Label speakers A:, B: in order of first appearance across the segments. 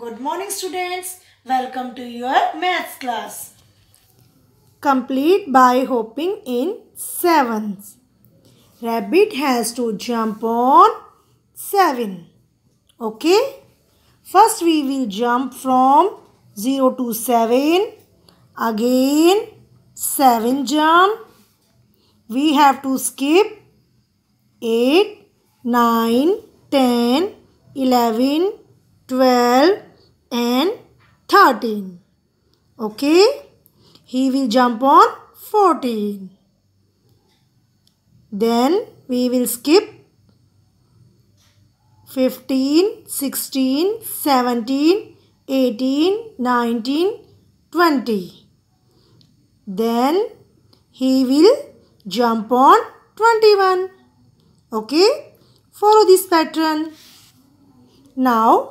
A: Good morning students. Welcome to your maths class. Complete by hopping in sevens. Rabbit has to jump on seven. Okay. First we will jump from 0 to 7. Again 7 jump. We have to skip 8, 9, 10, 11, 12 and 13. Okay. He will jump on 14. Then we will skip 15, 16, 17, 18, 19, 20. Then he will jump on 21. Okay. Follow this pattern. Now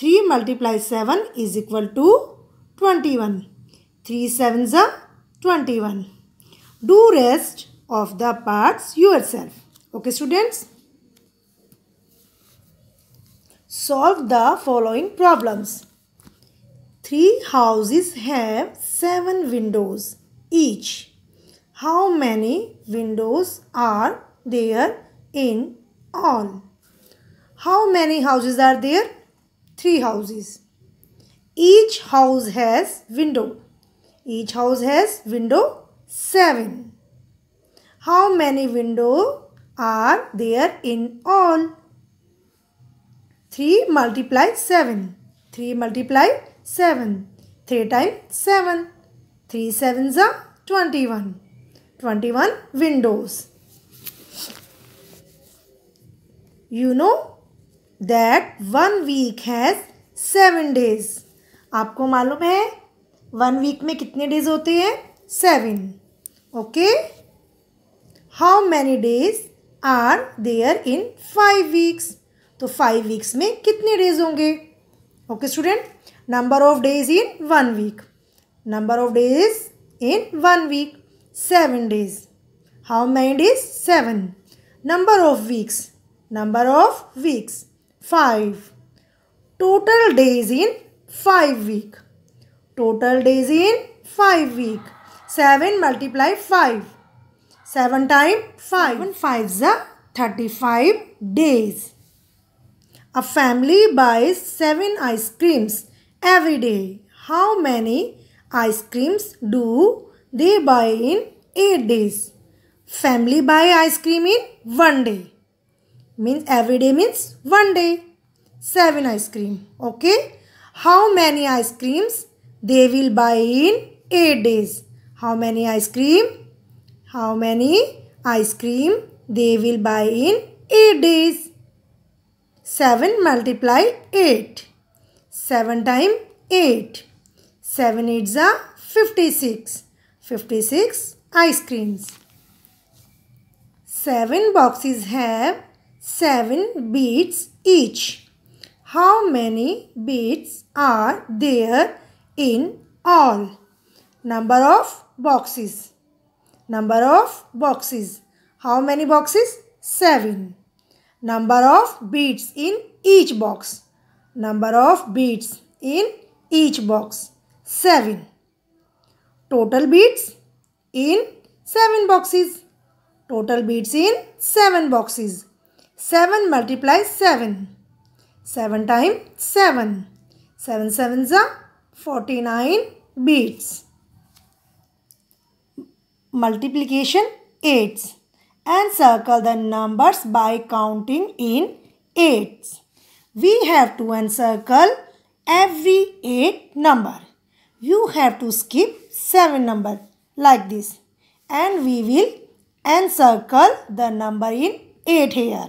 A: 3 multiplied 7 is equal to 21. 3 sevens are 21. Do rest of the parts yourself. Okay students. Solve the following problems. Three houses have seven windows each. How many windows are there in all? How many houses are there? three houses. Each house has window. Each house has window 7. How many window are there in all? 3 multiply 7. 3 multiply 7. 3 times 7. 3 sevens are 21. 21 windows. You know that one week has seven days आपको मालूम है one week में कितने days होते हैं seven okay how many days are there in five weeks तो five weeks में कितने डेज होंगे okay student number of days in one week number of days in one week seven days how many days seven number of weeks number of weeks 5. Total days in 5 week. Total days in 5 week. 7 multiply 5. 7 time 5. 7 5s are 35 days. A family buys 7 ice creams every day. How many ice creams do they buy in 8 days? Family buy ice cream in 1 day means every day means one day. 7 ice cream. Okay. How many ice creams they will buy in 8 days? How many ice cream? How many ice cream they will buy in 8 days? 7 multiply 8. 7 time 8. 7 8s are 56. 56 ice creams. 7 boxes have 7 beads each. How many beads are there in all? Number of boxes. Number of boxes. How many boxes? 7. Number of beads in each box. Number of beads in each box. 7. Total beads in 7 boxes. Total beads in 7 boxes. 7 multiplies 7. 7 times 7. 7 sevens are 49 beads. Multiplication 8s. And circle the numbers by counting in 8s. We have to encircle every 8 number. You have to skip 7 number like this. And we will encircle the number in 8 here.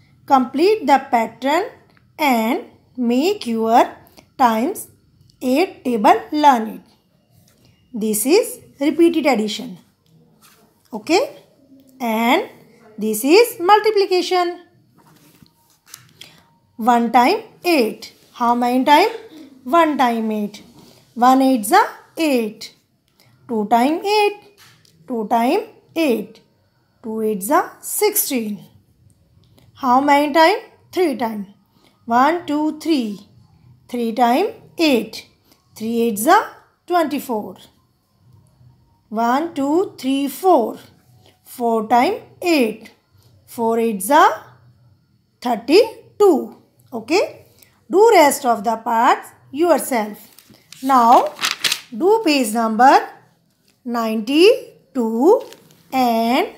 A: Complete the pattern and make your times 8 table learn it. This is repeated addition. Okay. And this is multiplication. 1 time 8. How many time? 1 time 8. 1 8 is 8. 2 time 8. 2 time 8. 2 8 is 16. How many time? Three time. One, two, three. Three time eight. Three eights are twenty-four. One, two, three, four. Four time eight. Four eights are thirty-two. Okay. Do rest of the parts yourself. Now, do page number 92 and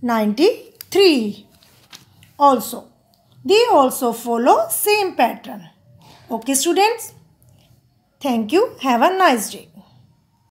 A: 93 also. They also follow same pattern. Okay students? Thank you. Have a nice day.